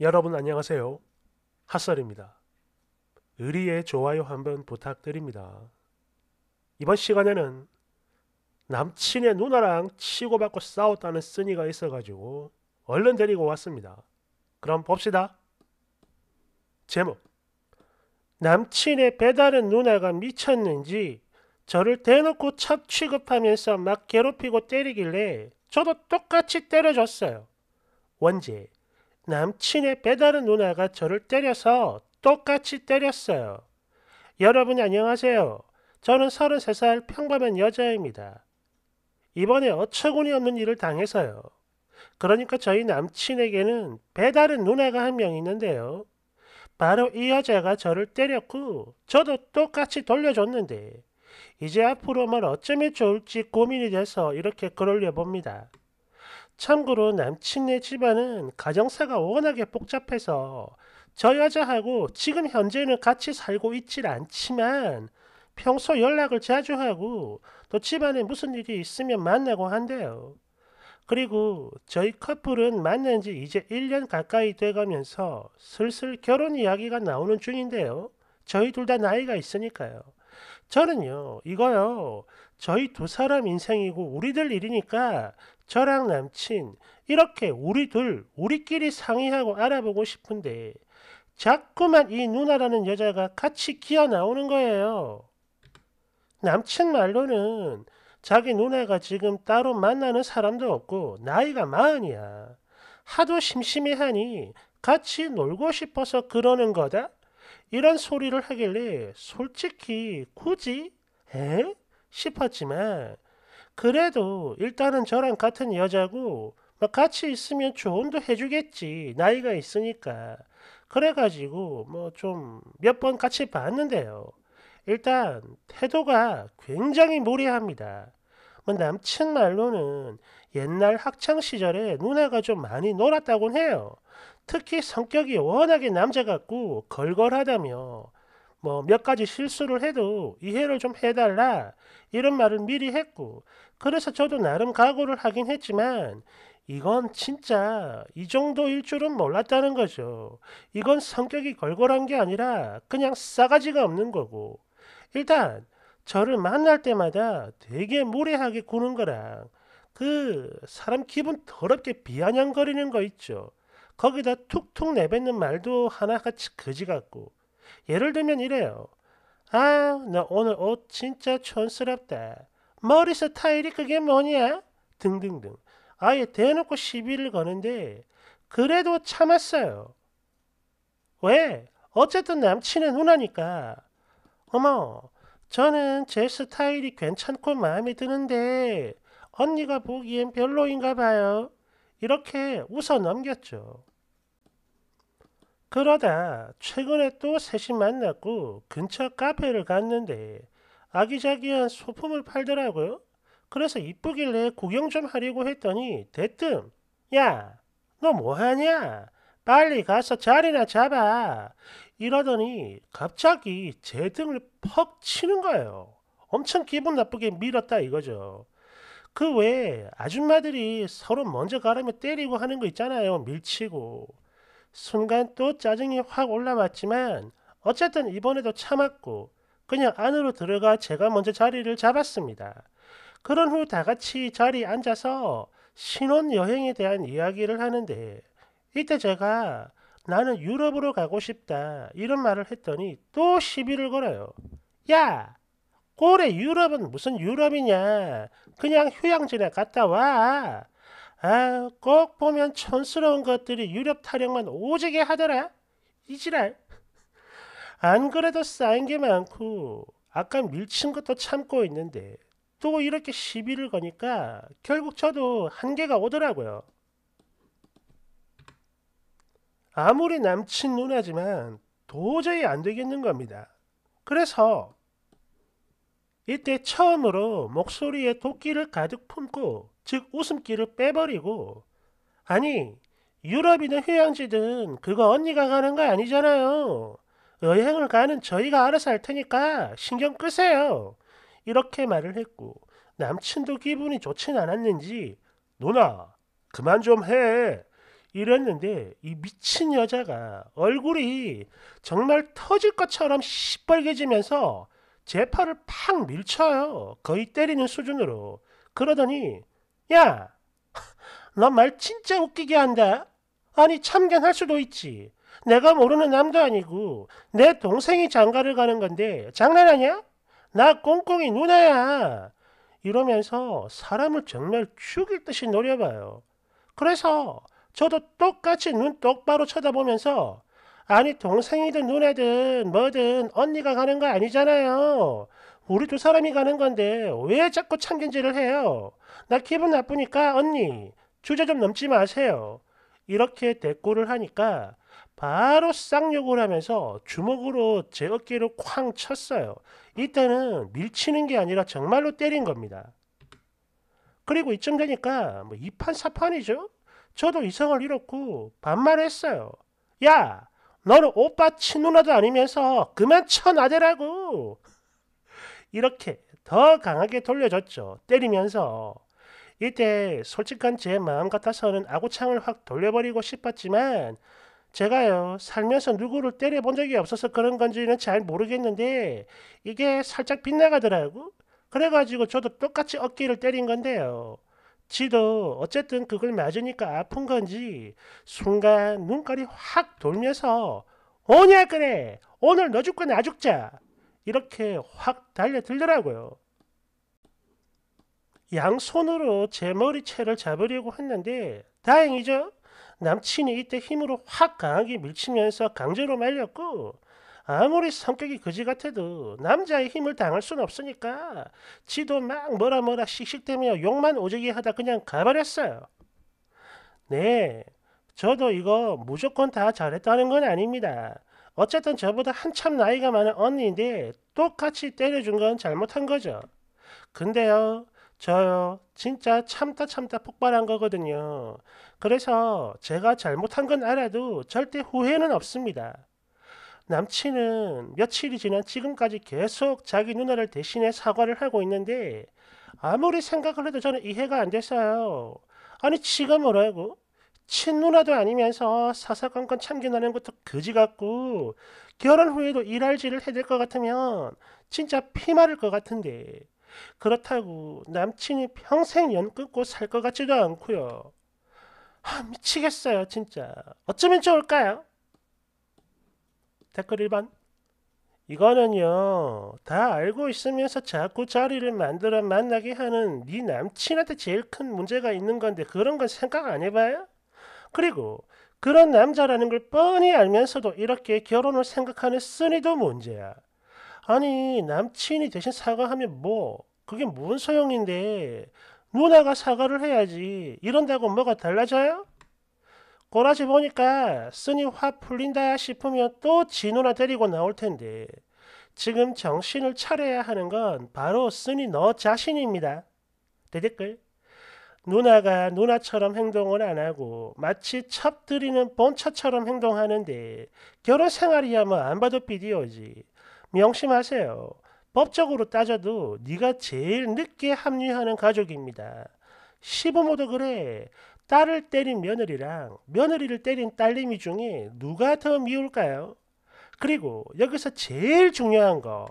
여러분 안녕하세요. 핫설입니다. 의리의 좋아요 한번 부탁드립니다. 이번 시간에는 남친의 누나랑 치고받고 싸웠다는 쓰니가 있어가지고 얼른 데리고 왔습니다. 그럼 봅시다. 제목 남친의 배다른 누나가 미쳤는지 저를 대놓고 첫 취급하면서 막 괴롭히고 때리길래 저도 똑같이 때려줬어요. 원제 남친의 배다른 누나가 저를 때려서 똑같이 때렸어요. 여러분 안녕하세요. 저는 33살 평범한 여자입니다. 이번에 어처구니 없는 일을 당해서요. 그러니까 저희 남친에게는 배다른 누나가 한 명 있는데요. 바로 이 여자가 저를 때렸고 저도 똑같이 돌려줬는데 이제 앞으로 뭘 어쩌면 좋을지 고민이 돼서 이렇게 글을 려봅니다 참고로 남친네 집안은 가정사가 워낙에 복잡해서 저 여자하고 지금 현재는 같이 살고 있질 않지만 평소 연락을 자주 하고 또 집안에 무슨 일이 있으면 만나고 한대요. 그리고 저희 커플은 만난 지 이제 1년 가까이 돼가면서 슬슬 결혼 이야기가 나오는 중인데요. 저희 둘 다 나이가 있으니까요. 저는요, 이거요, 저희 두 사람 인생이고 우리들 일이니까 저랑 남친 이렇게 우리 둘 우리끼리 상의하고 알아보고 싶은데 자꾸만 이 누나라는 여자가 같이 기어 나오는 거예요. 남친 말로는 자기 누나가 지금 따로 만나는 사람도 없고 나이가 마흔이야. 하도 심심해하니 같이 놀고 싶어서 그러는 거다? 이런 소리를 하길래 솔직히 굳이? 에? 싶었지만 그래도 일단은 저랑 같은 여자고 막 같이 있으면 조언도 해주겠지. 나이가 있으니까. 그래가지고 뭐 좀 몇 번 같이 봤는데요. 일단 태도가 굉장히 무례합니다. 뭐 남친 말로는 옛날 학창 시절에 누나가 좀 많이 놀았다곤 해요. 특히 성격이 워낙에 남자 같고 걸걸하다며 뭐몇 가지 실수를 해도 이해를 좀 해달라 이런 말을 미리 했고 그래서 저도 나름 각오를 하긴 했지만 이건 진짜 이 정도일 줄은 몰랐다는 거죠. 이건 성격이 걸걸한 게 아니라 그냥 싸가지가 없는 거고 일단 저를 만날 때마다 되게 무례하게 구는 거랑 그 사람 기분 더럽게 비아냥거리는 거 있죠. 거기다 툭툭 내뱉는 말도 하나같이 거지 같고 예를 들면 이래요. 아, 나 오늘 옷 진짜 촌스럽다. 머리 스타일이 그게 뭐냐? 등등등. 아예 대놓고 시비를 거는데 그래도 참았어요. 왜? 어쨌든 남친은 누나니까. 어머, 저는 제 스타일이 괜찮고 마음에 드는데 언니가 보기엔 별로인가 봐요. 이렇게 웃어 넘겼죠. 그러다 최근에 또 셋이 만났고 근처 카페를 갔는데 아기자기한 소품을 팔더라고요. 그래서 이쁘길래 구경 좀 하려고 했더니 대뜸 야 너 뭐하냐 빨리 가서 자리나 잡아 이러더니 갑자기 제 등을 퍽 치는 거예요. 엄청 기분 나쁘게 밀었다 이거죠. 그 외에 아줌마들이 서로 먼저 가라며 때리고 하는 거 있잖아요. 밀치고. 순간 또 짜증이 확 올라왔지만 어쨌든 이번에도 참았고 그냥 안으로 들어가 제가 먼저 자리를 잡았습니다. 그런 후 다 같이 자리에 앉아서 신혼여행에 대한 이야기를 하는데 이때 제가 나는 유럽으로 가고 싶다 이런 말을 했더니 또 시비를 걸어요. 야! 꼴에 유럽은 무슨 유럽이냐? 그냥 휴양지나 갔다 와! 아, 꼭 보면 촌스러운 것들이 유럽 타령만 오지게 하더라. 이지랄. 안 그래도 쌓인 게 많고 아까 밀친 것도 참고 있는데 또 이렇게 시비를 거니까 결국 저도 한계가 오더라고요. 아무리 남친 누나지만 도저히 안 되겠는 겁니다. 그래서 이때 처음으로 목소리에 도끼를 가득 품고 즉 웃음기를 빼버리고 아니 유럽이든 휴양지든 그거 언니가 가는 거 아니잖아요. 여행을 가는 저희가 알아서 할 테니까 신경 끄세요. 이렇게 말을 했고 남친도 기분이 좋진 않았는지 누나 그만 좀 해. 이랬는데 이 미친 여자가 얼굴이 정말 터질 것처럼 시뻘개지면서 제 팔을 팍 밀쳐요. 거의 때리는 수준으로. 그러더니 야, 너 말 진짜 웃기게 한다. 아니 참견할 수도 있지. 내가 모르는 남도 아니고 내 동생이 장가를 가는 건데 장난하냐? 나 꽁꽁이 누나야. 이러면서 사람을 정말 죽일 듯이 노려봐요. 그래서 저도 똑같이 눈 똑바로 쳐다보면서 아니 동생이든 누나든 뭐든 언니가 가는 거 아니잖아요. 우리 두 사람이 가는 건데 왜 자꾸 참견제를 해요? 나 기분 나쁘니까 언니 주제 좀 넘지 마세요. 이렇게 대꾸를 하니까 바로 쌍욕을 하면서 주먹으로 제 어깨를 쾅 쳤어요. 이때는 밀치는 게 아니라 정말로 때린 겁니다. 그리고 이쯤 되니까 뭐 2판 4판이죠. 저도 이성을 잃었고 반말했어요. 야 너는 오빠 친누나도 아니면서 그만 쳐나대라고. 이렇게 더 강하게 돌려줬죠. 때리면서. 이때 솔직한 제 마음 같아서는 아구창을 확 돌려버리고 싶었지만 제가요 살면서 누구를 때려본 적이 없어서 그런 건지는 잘 모르겠는데 이게 살짝 빗나가더라고. 그래가지고 저도 똑같이 어깨를 때린 건데요. 지도 어쨌든 그걸 맞으니까 아픈 건지 순간 눈깔이 확 돌면서 오냐 그래 오늘 너 죽고 나 죽자 이렇게 확 달려들더라고요. 양손으로 제 머리채를 잡으려고 했는데 다행이죠. 남친이 이때 힘으로 확 강하게 밀치면서 강제로 말렸고 아무리 성격이 거지 같아도 남자의 힘을 당할 순 없으니까 지도 막 뭐라 뭐라 씩씩대며 욕만 오지게 하다 그냥 가버렸어요. 네, 저도 이거 무조건 다 잘했다는 건 아닙니다. 어쨌든 저보다 한참 나이가 많은 언니인데 똑같이 때려준 건 잘못한 거죠. 근데요, 저요, 진짜 참다 참다 폭발한 거거든요. 그래서 제가 잘못한 건 알아도 절대 후회는 없습니다. 남친은 며칠이 지난 지금까지 계속 자기 누나를 대신해 사과를 하고 있는데 아무리 생각을 해도 저는 이해가 안 돼서요. 아니 지가 뭐라고? 친누나도 아니면서 사사건건 참견하는 것도 거지 같고 결혼 후에도 일할 짓을 해야될 것 같으면 진짜 피 마를 것 같은데 그렇다고 남친이 평생 연 끊고 살 것 같지도 않고요. 아, 미치겠어요 진짜. 어쩌면 좋을까요? 댓글 1번 이거는요 다 알고 있으면서 자꾸 자리를 만들어 만나게 하는 네 남친한테 제일 큰 문제가 있는 건데 그런 건 생각 안 해봐요? 그리고 그런 남자라는 걸 뻔히 알면서도 이렇게 결혼을 생각하는 쓰니도 문제야. 아니 남친이 대신 사과하면 뭐 그게 뭔 소용인데 누나가 사과를 해야지 이런다고 뭐가 달라져요? 꼬라지 보니까 쓰니 화 풀린다 싶으면 또 진우나 데리고 나올 텐데 지금 정신을 차려야 하는 건 바로 쓰니 너 자신입니다. 대댓글 누나가 누나처럼 행동을 안 하고 마치 첩들이는본차처럼 행동하는데 결혼 생활이야뭐 안 봐도 비디오지. 명심하세요. 법적으로 따져도 네가 제일 늦게 합류하는 가족입니다. 시부모도 그래. 딸을 때린 며느리랑 며느리를 때린 딸내미 중에 누가 더 미울까요? 그리고 여기서 제일 중요한 거.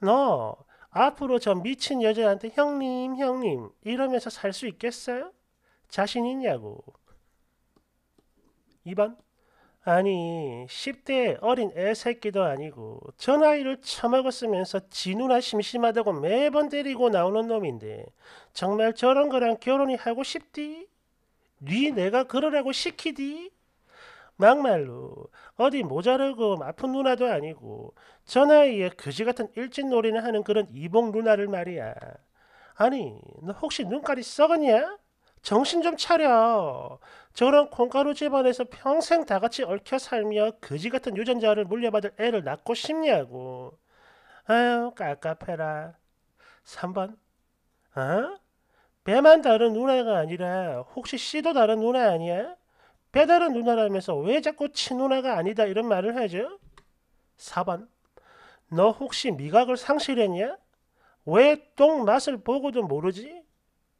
너 앞으로 저 미친 여자한테 형님, 형님 이러면서 살 수 있겠어요? 자신 있냐고. 2번 아니 10대 어린 애새끼도 아니고 저 나이를 처먹었으면서 진우나 심심하다고 매번 데리고 나오는 놈인데 정말 저런 거랑 결혼이 하고 싶디? 네 내가 그러라고 시키디? 막말로 어디 모자르고 아픈 누나도 아니고 저 나이에 그지 같은 일진놀이나 하는 그런 이봉 누나를 말이야. 아니 너 혹시 눈깔이 썩었냐? 정신 좀 차려. 저런 콩가루 집안에서 평생 다 같이 얽혀 살며 그지 같은 유전자를 물려받을 애를 낳고 싶냐고. 아유 깝깝해라. 3번. 어? 배만 다른 누나가 아니라 혹시 씨도 다른 누나 아니야? 배달은 누나라면서 왜 자꾸 친누나가 아니다 이런 말을 하죠? 4번 너 혹시 미각을 상실했냐? 왜 똥 맛을 보고도 모르지?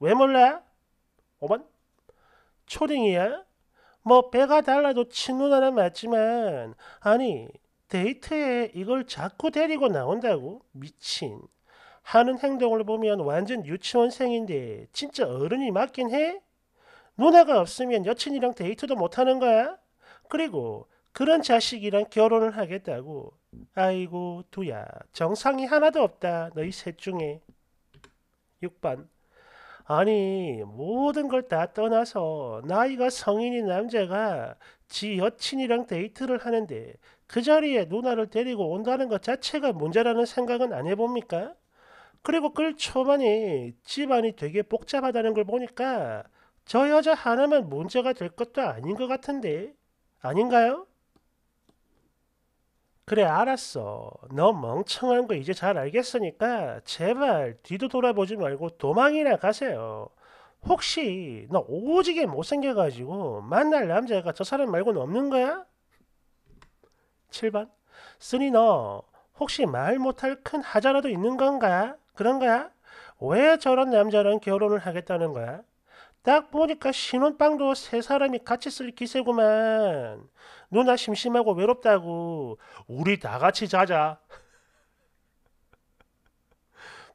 왜 몰라? 5번 초딩이야? 뭐 배가 달라도 친누나는 맞지만 아니 데이트에 이걸 자꾸 데리고 나온다고? 미친 하는 행동을 보면 완전 유치원생인데 진짜 어른이 맞긴 해? 누나가 없으면 여친이랑 데이트도 못하는 거야? 그리고 그런 자식이랑 결혼을 하겠다고. 아이고 두야 정상이 하나도 없다 너희 셋 중에. 6번 아니 모든 걸 다 떠나서 나이가 성인인 남자가 지 여친이랑 데이트를 하는데 그 자리에 누나를 데리고 온다는 것 자체가 문제라는 생각은 안 해봅니까? 그리고 그 초반에 집안이 되게 복잡하다는 걸 보니까 저 여자 하나만 문제가 될 것도 아닌 것 같은데 아닌가요? 그래 알았어. 너 멍청한 거 이제 잘 알겠으니까 제발 뒤도 돌아보지 말고 도망이나 가세요. 혹시 너 오지게 못생겨가지고 만날 남자가 저 사람 말고는 없는 거야? 7번 쓰니 너 혹시 말 못할 큰 하자라도 있는 건가? 그런 거야? 왜 저런 남자랑 결혼을 하겠다는 거야? 딱 보니까 신혼빵도세 사람이 같이 쓸 기세구만. 누나 심심하고 외롭다고. 우리 다 같이 자자.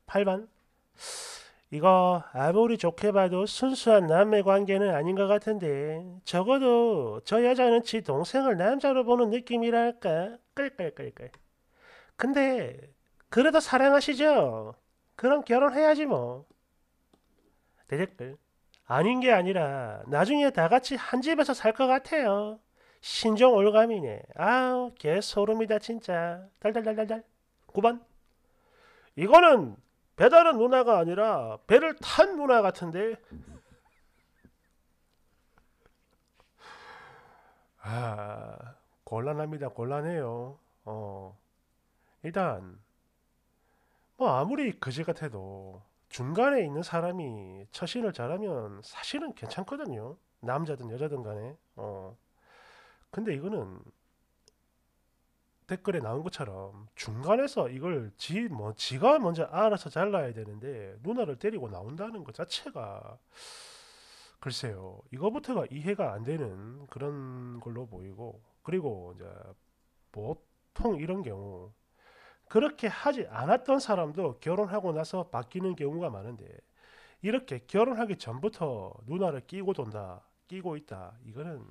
8번. 이거 아무리 좋게 봐도 순수한 남매 관계는 아닌 것 같은데 적어도 저 여자는 지 동생을 남자로 보는 느낌이랄까 끌끌끌끌 근데 그래도 사랑하시죠? 그럼 결혼해야지 뭐 대댓글 아닌 게 아니라 나중에 다 같이 한 집에서 살 것 같아요. 신종 올감이네. 아우 개 소름이다 진짜. 달달달달달. 9번. 이거는 배달은 누나가 아니라 배를 탄 누나 같은데. 아 곤란합니다. 곤란해요. 어 일단 뭐 아무리 거지 같아도 중간에 있는 사람이 처신을 잘하면 사실은 괜찮거든요. 남자든 여자든 간에. 어. 근데 이거는 댓글에 나온 것처럼 중간에서 이걸 지, 뭐, 지가 먼저 알아서 잘라야 되는데 누나를 때리고 나온다는 것 자체가 글쎄요. 이거부터가 이해가 안 되는 그런 걸로 보이고 그리고 이제 보통 이런 경우 그렇게 하지 않았던 사람도 결혼하고 나서 바뀌는 경우가 많은데 이렇게 결혼하기 전부터 누나를 끼고 돈다, 끼고 있다 이거는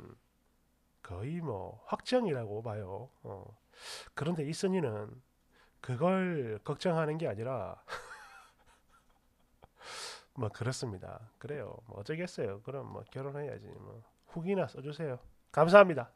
거의 뭐 확정이라고 봐요. 어. 그런데 이선희는 그걸 걱정하는 게 아니라 뭐 그렇습니다. 그래요. 뭐 어쩌겠어요. 그럼 뭐 결혼해야지. 뭐 후기나 써주세요. 감사합니다.